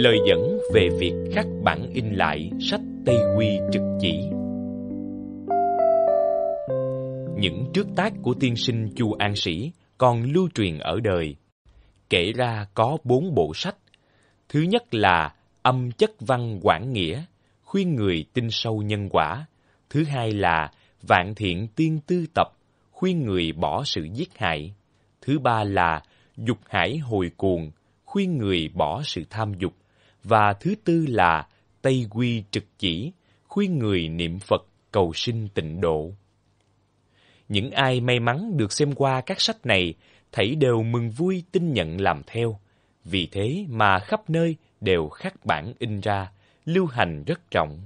lời dẫn về việc khắc bản in lại sách Tây Quy trực chỉ. Những trước tác của tiên sinh Chu An Sĩ còn lưu truyền ở đời. Kể ra có bốn bộ sách. Thứ nhất là Âm chất văn quảng nghĩa, khuyên người tin sâu nhân quả. Thứ hai là Vạn thiện tiên tư tập, khuyên người bỏ sự giết hại. Thứ ba là Dục hải hồi cuồng, khuyên người bỏ sự tham dục và thứ tư là Tây Quy Trực Chỉ, khuyên người niệm Phật cầu sinh tịnh độ. Những ai may mắn được xem qua các sách này, thấy đều mừng vui tin nhận làm theo. Vì thế mà khắp nơi đều khắc bản in ra, lưu hành rất rộng.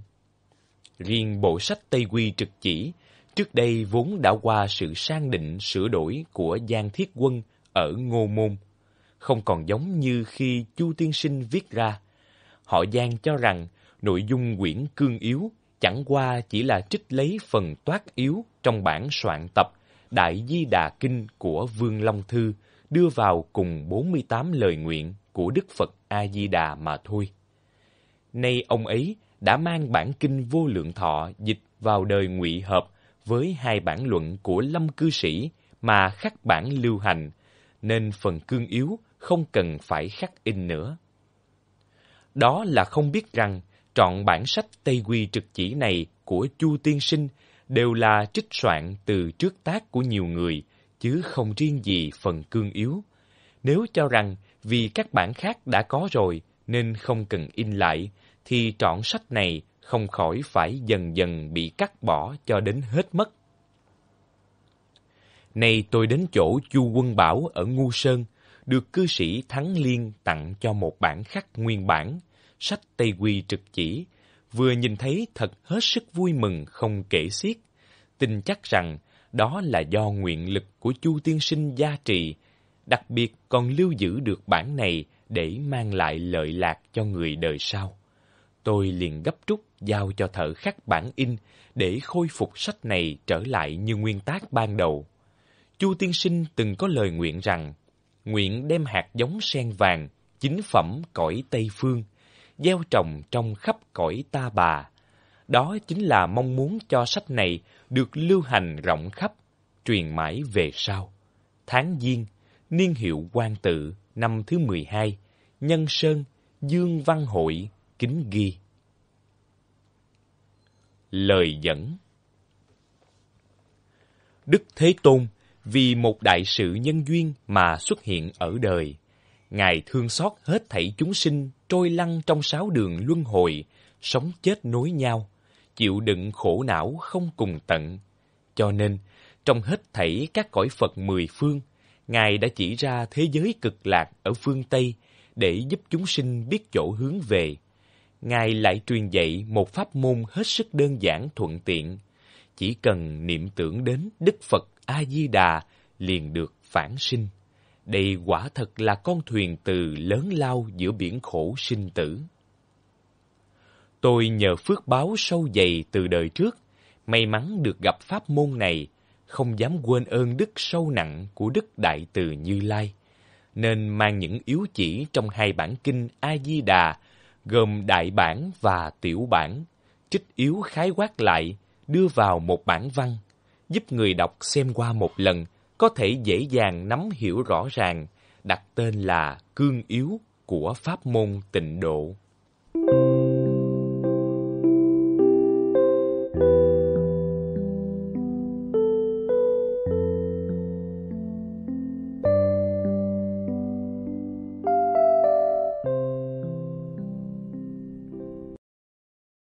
Riêng bộ sách Tây Quy Trực Chỉ, trước đây vốn đã qua sự sang định sửa đổi của Giang Thiết Quân ở Ngô Môn, không còn giống như khi Chu Tiên Sinh viết ra – họ Giang cho rằng nội dung quyển cương yếu chẳng qua chỉ là trích lấy phần toát yếu trong bản soạn tập Đại Di Đà Kinh của Vương Long Thư đưa vào cùng 48 lời nguyện của Đức Phật A-di-đà mà thôi. Nay ông ấy đã mang bản kinh vô lượng thọ dịch vào đời ngụy hợp với hai bản luận của lâm cư sĩ mà khắc bản lưu hành, nên phần cương yếu không cần phải khắc in nữa. Đó là không biết rằng trọn bản sách Tây Quy trực chỉ này của Chu Tiên Sinh đều là trích soạn từ trước tác của nhiều người, chứ không riêng gì phần cương yếu. Nếu cho rằng vì các bản khác đã có rồi nên không cần in lại, thì trọn sách này không khỏi phải dần dần bị cắt bỏ cho đến hết mất. Nay tôi đến chỗ Chu Quân Bảo ở Ngu Sơn, được cư sĩ Thắng Liên tặng cho một bản khắc nguyên bản, sách Tây Quy trực chỉ, vừa nhìn thấy thật hết sức vui mừng không kể xiết. Tin chắc rằng đó là do nguyện lực của Chu Tiên Sinh gia trì, đặc biệt còn lưu giữ được bản này để mang lại lợi lạc cho người đời sau. Tôi liền gấp rút giao cho thợ khắc bản in để khôi phục sách này trở lại như nguyên tác ban đầu. Chu Tiên Sinh từng có lời nguyện rằng nguyện đem hạt giống sen vàng, chính phẩm cõi Tây Phương, gieo trồng trong khắp cõi ta bà. Đó chính là mong muốn cho sách này được lưu hành rộng khắp, truyền mãi về sau. Tháng Giêng, niên hiệu quan tự, năm thứ mười hai Nhân Sơn, Dương Văn Hội, Kính Ghi. Lời dẫn Đức Thế Tôn vì một đại sự nhân duyên mà xuất hiện ở đời. Ngài thương xót hết thảy chúng sinh trôi lăn trong sáu đường luân hồi, sống chết nối nhau, chịu đựng khổ não không cùng tận. Cho nên, trong hết thảy các cõi Phật mười phương, Ngài đã chỉ ra thế giới cực lạc ở phương Tây để giúp chúng sinh biết chỗ hướng về. Ngài lại truyền dạy một pháp môn hết sức đơn giản thuận tiện. Chỉ cần niệm tưởng đến Đức Phật A-di-đà liền được phản sinh. Đây quả thật là con thuyền từ lớn lao giữa biển khổ sinh tử. Tôi nhờ phước báo sâu dày từ đời trước, may mắn được gặp pháp môn này, không dám quên ơn đức sâu nặng của đức đại từ Như Lai, nên mang những yếu chỉ trong hai bản kinh A-di-đà, gồm đại bản và tiểu bản, trích yếu khái quát lại, đưa vào một bản văn giúp người đọc xem qua một lần có thể dễ dàng nắm hiểu rõ ràng, đặt tên là cương yếu của pháp môn tịnh độ.